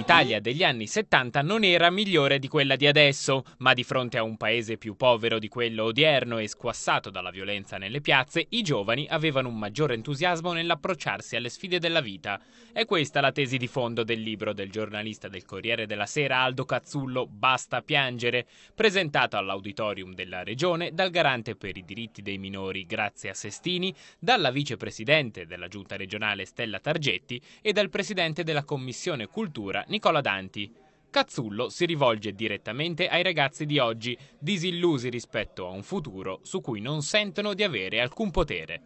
l'Italia degli anni 70 non era migliore di quella di adesso, ma di fronte a un paese più povero di quello odierno e squassato dalla violenza nelle piazze, i giovani avevano un maggiore entusiasmo nell'approcciarsi alle sfide della vita. È questa la tesi di fondo del libro del giornalista del Corriere della Sera Aldo Cazzullo Basta piangere, presentato all'auditorium della Regione dal garante per i diritti dei minori Grazia Sestini, dalla vicepresidente della Giunta regionale Stella Targetti e dal presidente della Commissione Cultura Nicola Danti. Cazzullo si rivolge direttamente ai ragazzi di oggi, disillusi rispetto a un futuro su cui non sentono di avere alcun potere.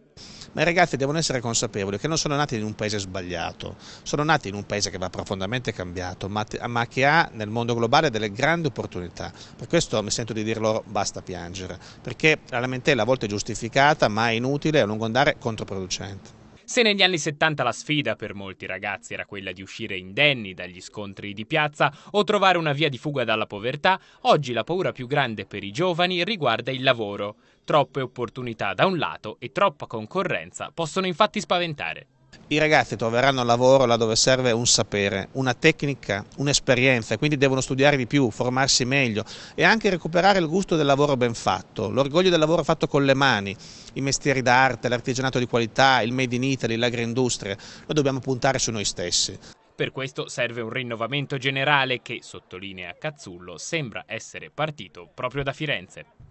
Ma i ragazzi devono essere consapevoli che non sono nati in un paese sbagliato, sono nati in un paese che va profondamente cambiato, ma, che ha nel mondo globale delle grandi opportunità. Per questo mi sento di dir loro basta piangere, perché la lamentela a volte è giustificata, ma è inutile e a lungo andare controproducente. Se negli anni 70 la sfida per molti ragazzi era quella di uscire indenni dagli scontri di piazza o trovare una via di fuga dalla povertà, oggi la paura più grande per i giovani riguarda il lavoro. Troppe opportunità da un lato e troppa concorrenza possono infatti spaventare i ragazzi troveranno lavoro là dove serve un sapere, una tecnica, un'esperienza, quindi devono studiare di più, formarsi meglio e anche recuperare il gusto del lavoro ben fatto, l'orgoglio del lavoro fatto con le mani, i mestieri d'arte, l'artigianato di qualità, il made in Italy, l'agroindustria. lo dobbiamo puntare su noi stessi. Per questo serve un rinnovamento generale che, sottolinea Cazzullo, sembra essere partito proprio da Firenze.